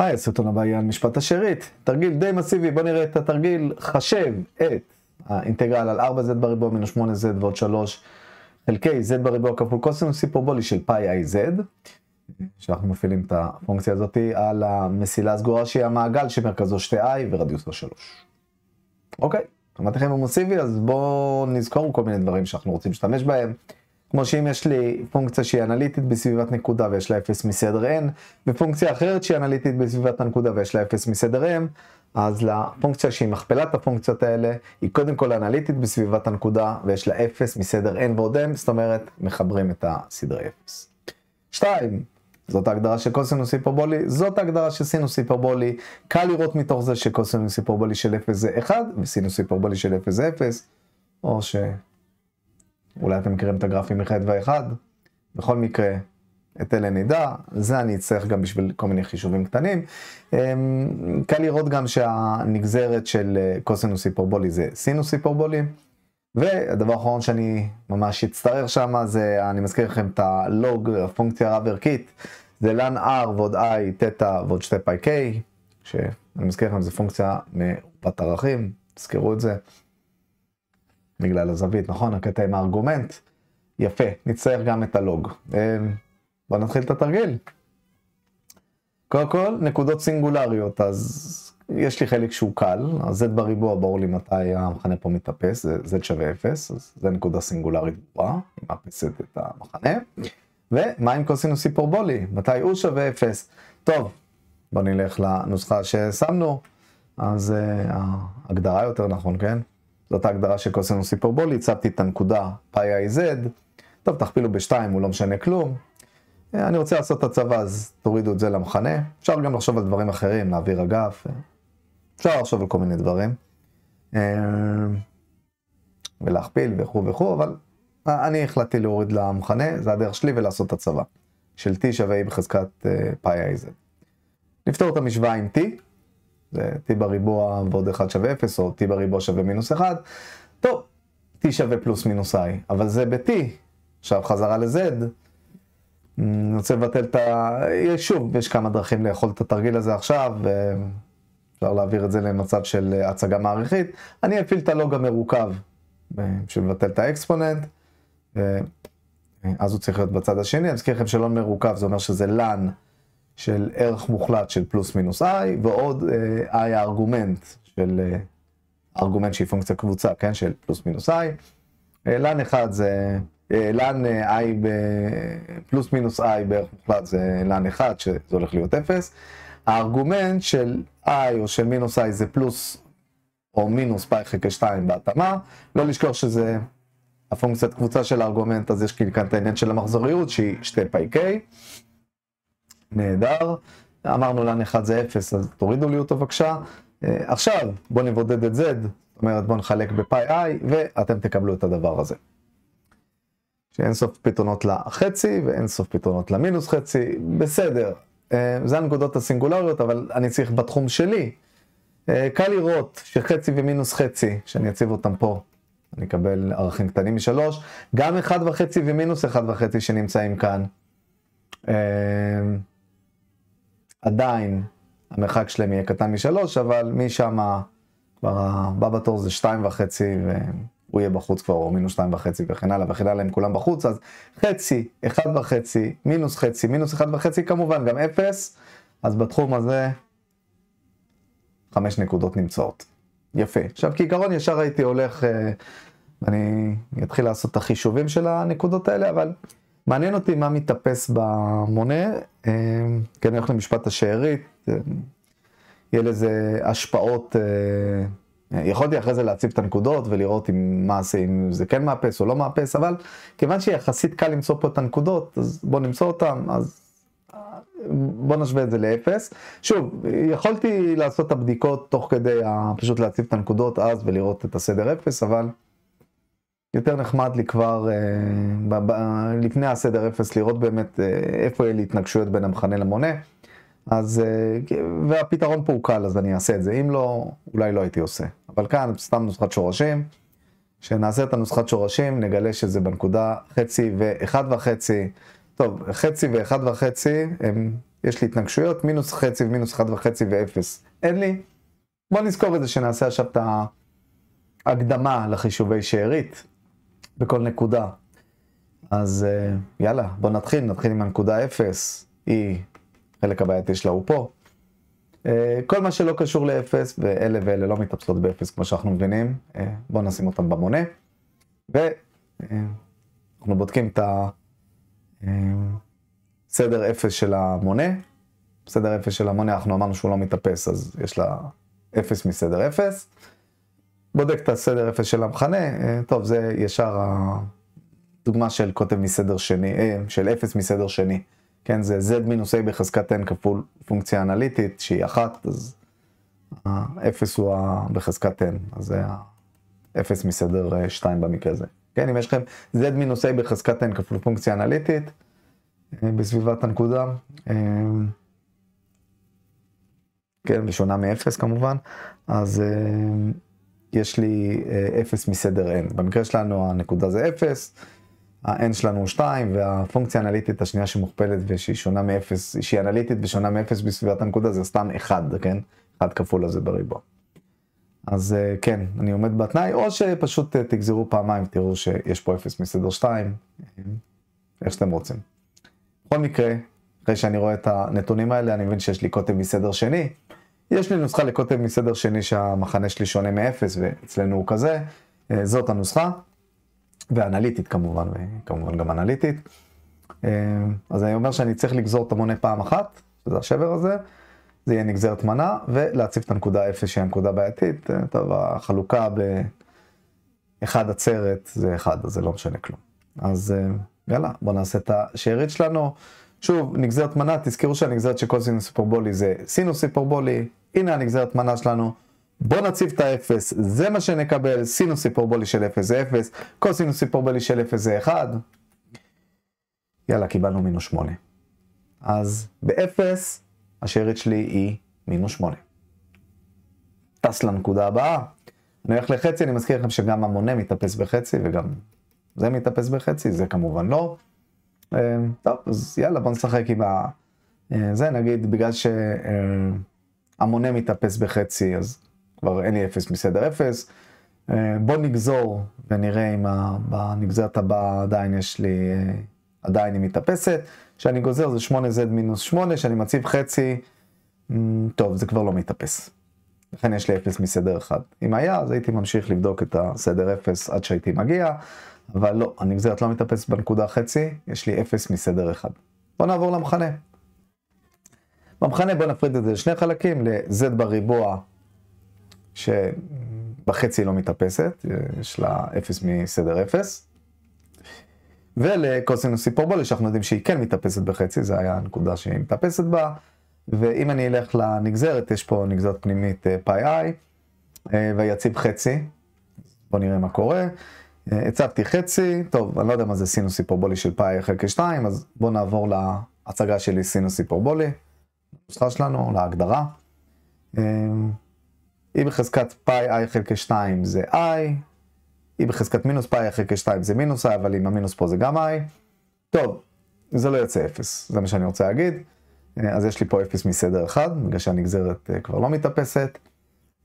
אה, יעשו הבא יהיה על משפט השארית. תרגיל די מסיבי, בואו נראה את התרגיל. חשב את האינטגרל על 4z בריבוע מינוס 8z ועוד 3 חלקי z בריבוע כפול קוסינוס היפרבולי של פאי איי iz, שאנחנו מפעילים את הפונקציה הזאת על המסילה הסגורה שהיא המעגל שמרכזו 2i ורדיוסו 3. אוקיי, אמרתי לכם הוא מסיבי, אז בואו נזכור כל מיני דברים שאנחנו רוצים להשתמש בהם. כמו שאם יש לי פונקציה שהיא אנליטית בסביבת נקודה ויש לה 0 מסדר n, ופונקציה אחרת שהיא אנליטית בסביבת הנקודה ויש לה 0 מסדר m, אז לפונקציה שהיא מכפלת הפונקציות האלה, היא קודם כל אנליטית בסביבת הנקודה ויש לה 0 מסדר n ועוד m, זאת אומרת, מחברים את הסדרי 0. 2. זאת ההגדרה של קוסינוס היפרבולי, זאת ההגדרה של סינוס היפרבולי. קל לראות מתוך זה שקוסינוס היפרבולי של 0 זה 1 וסינוס היפרבולי של 0 זה 0, או ש... אולי אתם מכירים את הגרפים מחדווה 1. בכל מקרה, את אלה נדע, זה אני אצטרך גם בשביל כל מיני חישובים קטנים. אמ, קל לראות גם שהנגזרת של קוסינוס אה, היפרבולי זה סינוס היפרבולי. והדבר האחרון שאני ממש אצטרך שם זה, אני מזכיר לכם את הלוג, הפונקציה רב ערכית, זה לן r ועוד i, תטא ועוד שתי פאי k, שאני מזכיר לכם זה פונקציה מרובת ערכים, תזכרו את זה. בגלל הזווית, נכון? הקטע עם הארגומנט. יפה, נצטרך גם את הלוג. אה, בוא נתחיל את התרגיל. קודם כל, נקודות סינגולריות, אז יש לי חלק שהוא קל, אז z בריבוע ברור לי מתי המחנה פה מתאפס, z שווה 0, אז זה נקודה סינגולרית ברורה, היא מאפסת את המחנה. ומה עם קוסינוס היפורבולי? מתי הוא שווה 0? טוב, בוא נלך לנוסחה ששמנו, אז אה, ההגדרה יותר נכון, כן? זאת ההגדרה של קוסינוס היפרבולי, הצבתי את הנקודה פאי איי זד, טוב תכפילו בשתיים, הוא לא משנה כלום. אה, אני רוצה לעשות את הצבא, אז תורידו את זה למחנה. אפשר גם לחשוב על דברים אחרים, להעביר אגף, אה. אפשר לחשוב על כל מיני דברים. אה, ולהכפיל וכו' וכו', אבל אני החלטתי להוריד למחנה, זה הדרך שלי ולעשות את הצבא. של t שווה e בחזקת פאי איי זד. נפתור את המשוואה עם t. זה t בריבוע ועוד 1 שווה 0, או t בריבוע שווה מינוס 1, טוב, t שווה פלוס מינוס i, אבל זה ב-t, עכשיו חזרה ל-z, אמ, אני רוצה לבטל את ה... אה, שוב, יש כמה דרכים לאכול את התרגיל הזה עכשיו, אפשר להעביר את זה למצב של אה, הצגה מעריכית. אני אפעיל את הלוג המרוכב אה, בשביל לבטל את האקספוננט, ואז הוא צריך להיות בצד השני. אני אזכיר לכם שלא מרוכב, זה אומר שזה לן של ערך מוחלט של פלוס מינוס i, ועוד uh, i הארגומנט של, uh, אה, ארגומנט שהיא פונקציה קבוצה, כן, של פלוס מינוס i. אה, ln 1 זה, ln i ב... פלוס מינוס i בערך מוחלט זה ln 1, שזה הולך להיות 0. הארגומנט של i או של מינוס i זה פלוס או מינוס פאי חלקי 2 בהתאמה. לא לשכוח שזה הפונקציית קבוצה של הארגומנט, אז יש כאן את העניין של המחזוריות שהיא 2 פאי k. נהדר. אמרנו לאן 1 זה 0, אז תורידו לי אותו בבקשה. אה, עכשיו, בואו נבודד את Z, זאת אומרת בואו נחלק בפאי I, ואתם תקבלו את הדבר הזה. שאין סוף פתרונות לחצי ואין סוף פתרונות למינוס חצי, בסדר. אה, זה הנקודות הסינגולריות, אבל אני צריך בתחום שלי. אה, קל לראות שחצי ומינוס חצי, שאני אציב אותם פה, אני אקבל ערכים קטנים משלוש, גם אחד וחצי ומינוס אחד וחצי שנמצאים כאן. עדיין המרחק שלהם יהיה קטן משלוש, אבל משם כבר הבא בתור זה שתיים וחצי, והוא יהיה בחוץ כבר, או מינוס שתיים וחצי וכן הלאה וכן הלאה, הם כולם בחוץ, אז חצי, אחד וחצי, מינוס חצי, מינוס אחד וחצי, כמובן גם אפס, אז בתחום הזה חמש נקודות נמצאות. יפה. עכשיו כעיקרון ישר הייתי הולך, אה, אני אתחיל לעשות את החישובים של הנקודות האלה, אבל מעניין אותי מה מתאפס במונה, אה, כי אני הולך למשפט השארית, אה, יהיה לזה השפעות, אה, יכולתי אחרי זה להציב את הנקודות ולראות אם מה זה, אם זה כן מאפס או לא מאפס, אבל כיוון שיחסית קל למצוא פה את הנקודות, אז בואו נמצוא אותן, אז בוא נשווה את זה לאפס. שוב, יכולתי לעשות את הבדיקות תוך כדי, פשוט להציב את הנקודות אז ולראות את הסדר אפס, אבל... יותר נחמד לי כבר אה, ב, ב, לפני הסדר אפס לראות באמת אה, איפה יהיו לי התנגשויות בין המכנה למונה. אז, אה, והפתרון פה הוא קל, אז אני אעשה את זה. אם לא, אולי לא הייתי עושה. אבל כאן סתם נוסחת שורשים. כשנעשה את הנוסחת שורשים, נגלה שזה בנקודה חצי ואחד וחצי. טוב, חצי ואחד וחצי, הם, יש לי התנגשויות, מינוס חצי ומינוס אחד וחצי ואפס. אין לי. בוא נזכור את זה שנעשה עכשיו את ה... הקדמה לחישובי שארית. בכל נקודה. אז אה, יאללה, בוא נתחיל, נתחיל עם הנקודה 0, היא, e, חלק הבעייתי שלה הוא פה. אה, כל מה שלא קשור לאפס, ואלה ואלה לא מתאפסות באפס כמו שאנחנו מבינים, אה, בואו נשים אותם במונה. ואנחנו בודקים את הסדר אפס של המונה. סדר אפס של המונה, אנחנו אמרנו שהוא לא מתאפס, אז יש לה אפס מסדר אפס. בודק את הסדר אפס של המכנה, אה, טוב, זה ישר הדוגמה של קוטב מסדר שני, אה, של אפס מסדר שני. כן, זה z מינוס a בחזקת n כפול פונקציה אנליטית שהיא אחת, אז אה, ה הוא בחזקת n, אז זה ה מסדר שתיים במקרה הזה. כן, אם יש לכם z מינוס a בחזקת n כפול פונקציה אנליטית, בסביבת הנקודה, כן, ושונה מ-0 כמובן, אז... יש לי אה, אפס מסדר n. במקרה שלנו הנקודה זה אפס, ה-n שלנו הוא 2, והפונקציה האנליטית השנייה שמוכפלת ושהיא שונה מ-0, שהיא אנליטית ושונה מ-0 בסביבת הנקודה זה סתם 1, כן? 1 כפול הזה בריבוע. אז אה, כן, אני עומד בתנאי, או שפשוט אה, תגזרו פעמיים, תראו שיש פה 0 מסדר 2, איך שאתם רוצים. בכל מקרה, אחרי שאני רואה את הנתונים האלה, אני מבין שיש לי קוטב מסדר שני, יש לי נוסחה לקוטב מסדר שני שהמחנה שלי שונה מאפס, ואצלנו הוא כזה. אה, זאת הנוסחה, ואנליטית כמובן, וכמובן גם אנליטית. אה, אז אני אומר שאני צריך לגזור את המונה פעם אחת, שזה השבר הזה, זה יהיה נגזרת מנה, ולהציב את הנקודה אפס שהיא הנקודה בעייתית. אה, טוב, החלוקה ב-1 עצרת זה אחד, אז זה לא משנה כלום. אז יאללה, בוא נעשה את השארית שלנו. שוב, נגזרת מנה, תזכרו שהנגזרת של קוסינוס היפרבולי זה סינוס היפרבולי, הנה הנגזרת מנה שלנו. בואו נציב את האפס, זה מה שנקבל, סינוס היפרבולי של אפס זה אפס, קוסינוס היפרבולי של אפס זה אחד. יאללה, קיבלנו מינוס שמונה. אז באפס, השארית שלי היא מינוס שמונה. טס לנקודה הבאה. אני הולך לחצי, אני מזכיר לכם שגם המונה מתאפס בחצי וגם זה מתאפס בחצי, זה כמובן לא. אה, טוב, אז יאללה, בוא נשחק עם ה... אה, זה נגיד, בגלל שהמונה אה, מתאפס בחצי, אז כבר אין לי אפס מסדר אפס. בוא נגזור ונראה אם בנגזרת הבאה עדיין יש לי, עדיין היא מתאפסת. כשאני גוזר זה 8z מינוס 8, כשאני מציב חצי, טוב, זה כבר לא מתאפס. לכן יש לי אפס מסדר אחד. אם היה, אז הייתי ממשיך לבדוק את הסדר אפס עד שהייתי מגיע, אבל לא, הנגזרת לא מתאפסת בנקודה חצי, יש לי אפס מסדר אחד. בואו נעבור למכנה. במכנה בואו נפריד את זה לשני חלקים, ל-z בריבוע, שבחצי לא מתאפסת, יש לה אפס מסדר אפס. ולקוסינוס היפרבולי, שאנחנו יודעים שהיא כן מתאפסת בחצי, זו הייתה הנקודה שהיא מתאפסת בה. ואם אני אלך לנגזרת, יש פה נגזרת פנימית אה, פאי איי, אה, ויציב חצי, בואו נראה מה קורה. אה, הצבתי חצי, טוב, אני לא יודע מה זה סינוס היפרבולי של פאי חלקי 2, אז בואו נעבור להצגה שלי סינוס היפרבולי, לנוסחה שלנו, להגדרה. e בחזקת פאי איי חלקי 2 זה איי, e בחזקת מינוס פאי חלקי 2 זה מינוס איי, אבל עם המינוס פה זה גם איי. טוב, זה לא יוצא 0, זה מה שאני רוצה להגיד. אה, אז יש לי פה 0 מסדר 1, בגלל שהנגזרת אה, כבר לא מתאפסת.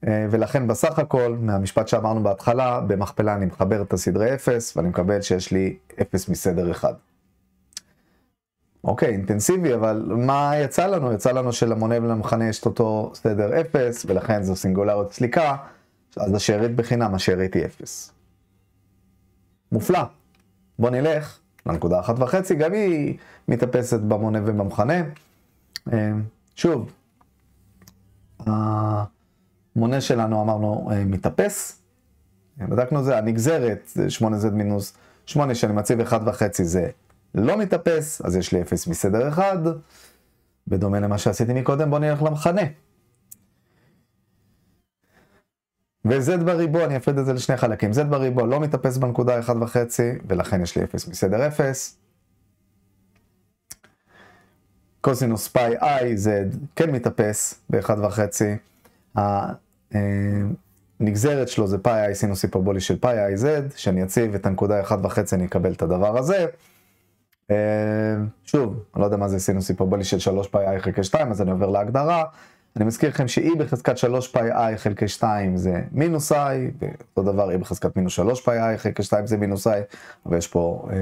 אה, ולכן בסך הכל, מהמשפט שאמרנו בהתחלה, במכפלה אני מחבר את הסדרי 0, ואני מקבל שיש לי 0 מסדר 1. אוקיי, אינטנסיבי, אבל מה יצא לנו? יצא לנו שלמונה ולמכנה יש את אותו סדר 0, ולכן זו סינגולריות סליקה, אז השארית בחינם, השארית היא 0. מופלא. בוא נלך לנקודה אחת וחצי, גם היא מתאפסת במונה ובמכנה. אה, שוב, המונה שלנו אמרנו אה, מתאפס, אה, בדקנו זה, הנגזרת 8z מינוס 8 שאני מציב 1.5 זה לא מתאפס, אז יש לי 0 מסדר 1, בדומה למה שעשיתי מקודם, בואו נלך למכנה. וz בריבוע, אני אפריד את זה לשני חלקים, z בריבוע לא מתאפס בנקודה 1.5, ולכן יש לי 0 מסדר 0, קוסינוס פאי איי זד כן מתאפס באחד וחצי. הנגזרת אה, שלו זה פאי איי סינוס היפרבולי של פאי איי זד, שאני אציב את הנקודה 1 וחצי אני אקבל את הדבר הזה. אה, שוב, אני לא יודע מה זה סינוס היפרבולי של 3 פאי איי חלקי 2, אז אני עובר להגדרה. אני מזכיר לכם ש-e בחזקת 3 פאי איי חלקי 2 זה מינוס איי, ואותו דבר e בחזקת מינוס 3 פאי איי חלקי 2 זה מינוס איי, ויש פה אה,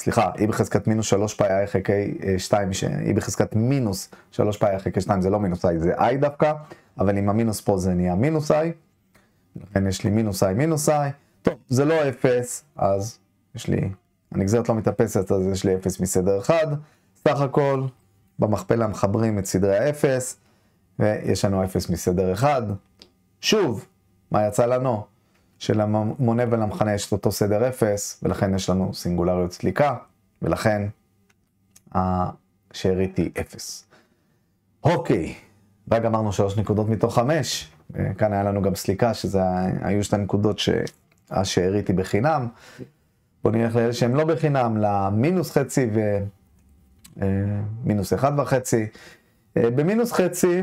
סליחה, e בחזקת מינוס 3 פאי i חלקי 2, אה, אה, e בחזקת מינוס 3 פאי i חלקי 2 זה לא מינוס i, זה i דווקא, אבל עם המינוס פה זה נהיה מינוס i, לכן יש לי מינוס i מינוס i, טוב, זה לא 0, אז יש לי, הנגזרת לא מתאפסת, אז יש לי 0 מסדר 1, סך הכל, במכפלה מחברים את סדרי ה-0, ויש לנו 0 מסדר 1. שוב, מה יצא לנו? שלמונה ולמכנה יש את אותו סדר אפס, ולכן יש לנו סינגולריות סליקה, ולכן השארית היא אפס. אוקיי, רק אמרנו שלוש נקודות מתוך חמש, אה, כאן היה לנו גם סליקה, שזה היו שתי נקודות שהשארית היא בחינם. בואו נלך לאלה שהם לא בחינם, למינוס חצי ומינוס אה, אחד וחצי. אה, במינוס חצי,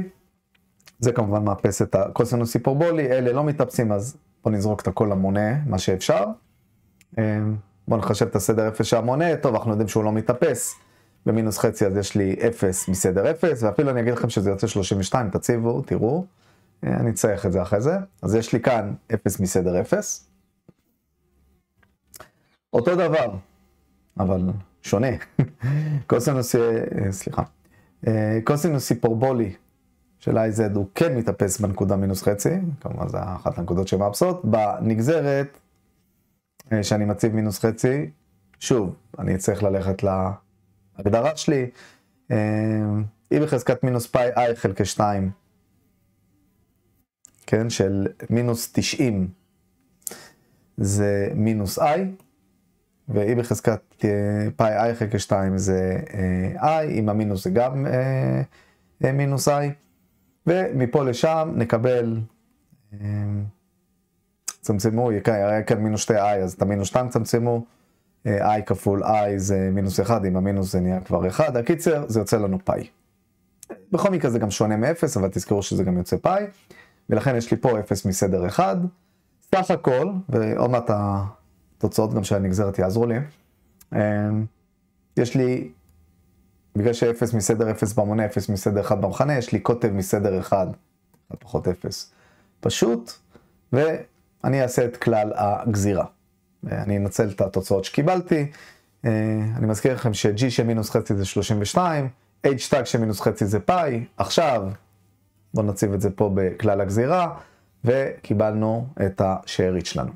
זה כמובן מאפס את הקוסינוס היפרבולי, אלה לא מתאפסים, אז בוא נזרוק את הכל למונה, מה שאפשר. אה, בוא נחשב את הסדר 0 של המונה, טוב, אנחנו יודעים שהוא לא מתאפס. במינוס חצי אז יש לי 0 מסדר 0, ואפילו אני אגיד לכם שזה יוצא 32, תציבו, תראו. אה, אני אצייך את זה אחרי זה. אז יש לי כאן 0 מסדר 0. אותו דבר, אבל שונה. קוסינוס, אה, סליחה. קוסינוס היפרבולי של ה-IZ הוא כן מתאפס בנקודה מינוס חצי, כלומר זה אחת הנקודות שמאפסות, בנגזרת אה, שאני מציב מינוס חצי, שוב, אני צריך ללכת להגדרה שלי, היא אה, e בחזקת מינוס פאי i חלקי 2, כן, של מינוס 90 זה מינוס i, ו בחזקת אה, פאי i חלקי 2 זה i, עם המינוס זה גם מינוס i. ומפה לשם נקבל, אמ, צמצמו, היה כאן מינוס 2i, אז את המינוס 2 צמצמו, אה, i כפול i זה מינוס 1, עם המינוס זה נהיה כבר 1, הקיצר, זה יוצא לנו פאי. בכל מקרה זה גם שונה מ-0, אבל תזכרו שזה גם יוצא פאי, ולכן יש לי פה 0 מסדר 1. סך הכל, ועוד מעט התוצאות גם של הנגזרת יעזרו לי, אמ, יש לי בגלל ש-0 מסדר 0 במונה, 0 מסדר 1 במחנה, יש לי קוטב מסדר 1, פחות 0. פשוט, ואני אעשה את כלל הגזירה. אני אנצל את התוצאות שקיבלתי. אה, אני מזכיר לכם ש-G מינוס חצי זה 32, H של מינוס חצי זה פאי. עכשיו, בואו נציב את זה פה בכלל הגזירה, וקיבלנו את השארית שלנו.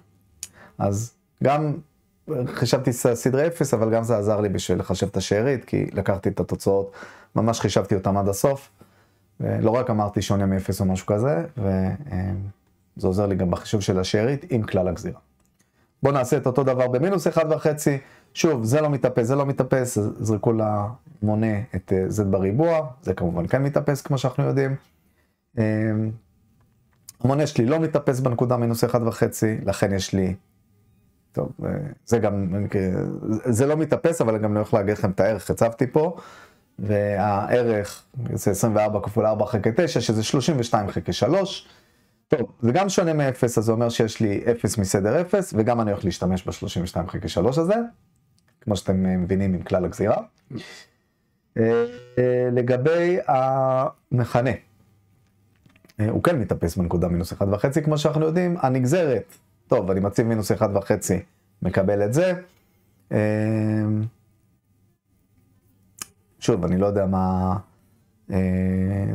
אז גם חישבתי סדרי אפס, אבל גם זה עזר לי בשביל לחשב את השארית, כי לקחתי את התוצאות, ממש חישבתי אותן עד הסוף. לא רק אמרתי שונה מאפס או משהו כזה, וזה אה, עוזר לי גם בחישוב של השארית עם כלל הגזירה. בואו נעשה את אותו דבר במינוס אחד וחצי. שוב, זה לא מתאפס, זה לא מתאפס, זרקו למונה את z אה, בריבוע, זה כמובן כן מתאפס כמו שאנחנו יודעים. אה, המונה שלי לא מתאפס בנקודה מינוס אחד וחצי, לכן יש לי טוב, אה, זה גם, זה לא מתאפס, אבל אני גם לא יכול להגיד לכם את הערך, הצבתי פה, והערך זה 24 כפול 4 חלקי 9, שזה 32 חלקי 3. טוב, זה גם שונה מ-0, אז זה אומר שיש לי 0 מסדר 0, וגם אני הולך להשתמש ב-32 חלקי 3 הזה, כמו שאתם אה, מבינים עם כלל הגזירה. אה, לגבי המכנה, הוא כן מתאפס בנקודה מינוס 1.5, כמו שאנחנו יודעים, הנגזרת טוב, אני מציב מינוס 1.5, מקבל את זה. אמ, שוב, אני לא יודע מה... אה,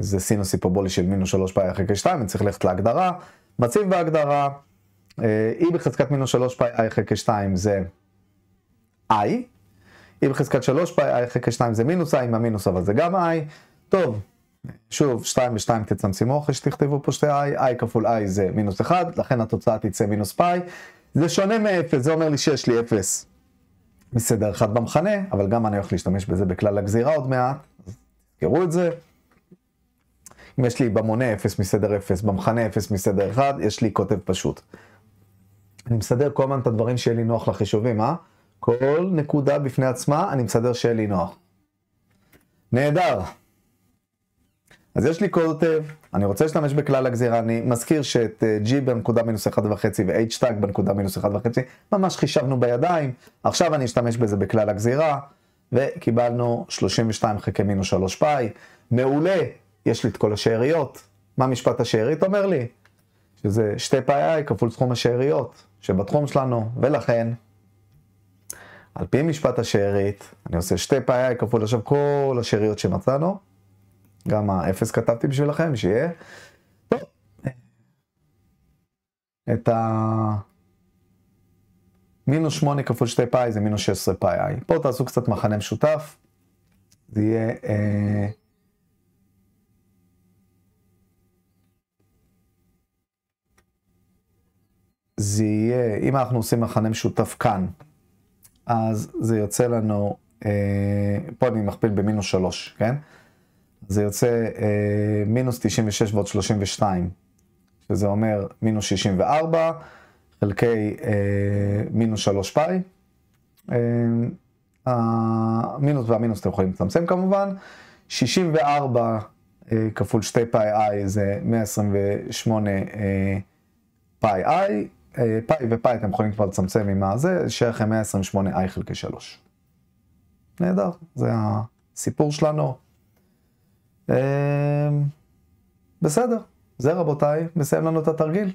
זה סינוס היפובולי של מינוס 3 פאי חלקי 2, אני צריך ללכת להגדרה. מציב בהגדרה, אה, e בחזקת מינוס 3 פאי i חלקי 2 זה i, e בחזקת 3 פאי i חלקי 2 זה מינוס i עם המינוס אבל זה גם i. טוב, שוב, 2 ו-2 תצמצמו אחרי שתכתבו פה שתי i, i כפול i זה מינוס 1, לכן התוצאה תצא מינוס פאי. זה שונה מ-0, זה אומר לי שיש לי 0 מסדר 1 במכנה, אבל גם אני הולך להשתמש בזה בכלל הגזירה עוד מעט, אז תראו את זה. אם יש לי במונה 0 מסדר 0, במכנה 0 מסדר 1, יש לי כותב פשוט. אני מסדר כל הזמן את הדברים שיהיה לי נוח לחישובים, אה? כל נקודה בפני עצמה, אני מסדר שיהיה לי נוח. נהדר. אז יש לי קוטב, אני רוצה להשתמש בכלל הגזירה, אני מזכיר שאת אה, g בנקודה מינוס 1.5 ו-h טאג בנקודה מינוס 1.5, ממש חישבנו בידיים, עכשיו אני אשתמש בזה בכלל הגזירה, וקיבלנו 32 חלקי מינוס 3 פאי, מעולה, יש לי את כל השאריות, מה משפט השארית אומר לי? שזה 2 פאי i כפול סכום השאריות שבתחום שלנו, ולכן, על פי משפט השארית, אני עושה 2 פאי i כפול עכשיו כל השאריות שמצאנו, גם האפס כתבתי בשבילכם, שיהיה. את ה... מינוס 8 כפול 2 פאי זה מינוס 16 פאי איי. פה תעשו קצת מחנה משותף. זה יהיה... אה... זה יהיה, אם אנחנו עושים מחנה משותף כאן, אז זה יוצא לנו, אה, פה אני מכפיל במינוס שלוש, כן? זה יוצא אה, מינוס 96 ועוד 32, שזה אומר מינוס 64 חלקי אה, מינוס 3 פאי. אה, המינוס והמינוס אתם יכולים לצמצם כמובן. 64 אה, כפול 2 פאי איי זה 128 אה, פאי איי. אה, פאי ופאי אתם יכולים כבר לצמצם עם הזה, שיהיה לכם 128 איי חלקי 3. נהדר, זה הסיפור שלנו. אמ, בסדר, זה רבותיי, מסיים לנו את התרגיל,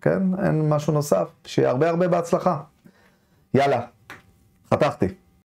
כן? אין משהו נוסף, שיהיה הרבה הרבה בהצלחה. יאללה, חתכתי.